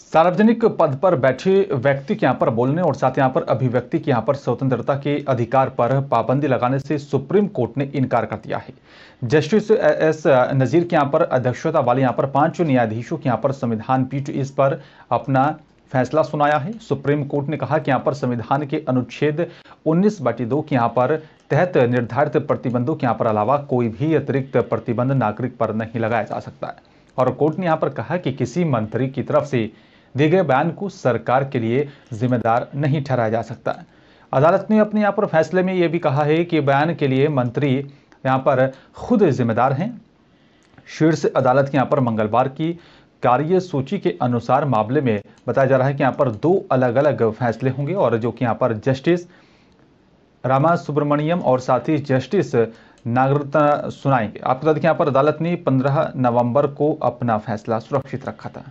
सार्वजनिक पद पर बैठे व्यक्ति के यहाँ पर बोलने और साथ यहाँ पर अभिव्यक्ति के यहाँ पर स्वतंत्रता के अधिकार पर पाबंदी लगाने से सुप्रीम कोर्ट ने इनकार कर दिया है जस्टिस एस नज़ीर के यहाँ पर अध्यक्षता वाले यहाँ पर पांच न्यायाधीशों के यहाँ पर संविधान पीठ इस पर अपना फैसला सुनाया है सुप्रीम कोर्ट ने कहा कि यहाँ पर संविधान के अनुच्छेद उन्नीस बटी दो के यहाँ पर तहत निर्धारित प्रतिबंधों के यहाँ पर अलावा कोई भी अतिरिक्त प्रतिबंध नागरिक पर नहीं लगाया जा सकता है और कोर्ट ने यहाँ पर कहा कि किसी मंत्री की तरफ से दिए गए बयान को सरकार के लिए जिम्मेदार नहीं ठहराया जा सकता अदालत ने अपने यहाँ पर फैसले में ये भी कहा है कि बयान के लिए मंत्री यहाँ पर खुद जिम्मेदार हैं शीर्ष अदालत के यहाँ पर मंगलवार की कार्य सूची के अनुसार मामले में बताया जा रहा है कि यहाँ पर दो अलग अलग फैसले होंगे और जो कि यहाँ पर जस्टिस रामा सुब्रमण्यम और साथ ही जस्टिस नागरिकता सुनाएंगे आपको बता दें यहाँ पर अदालत ने 15 नवंबर को अपना फैसला सुरक्षित रखा था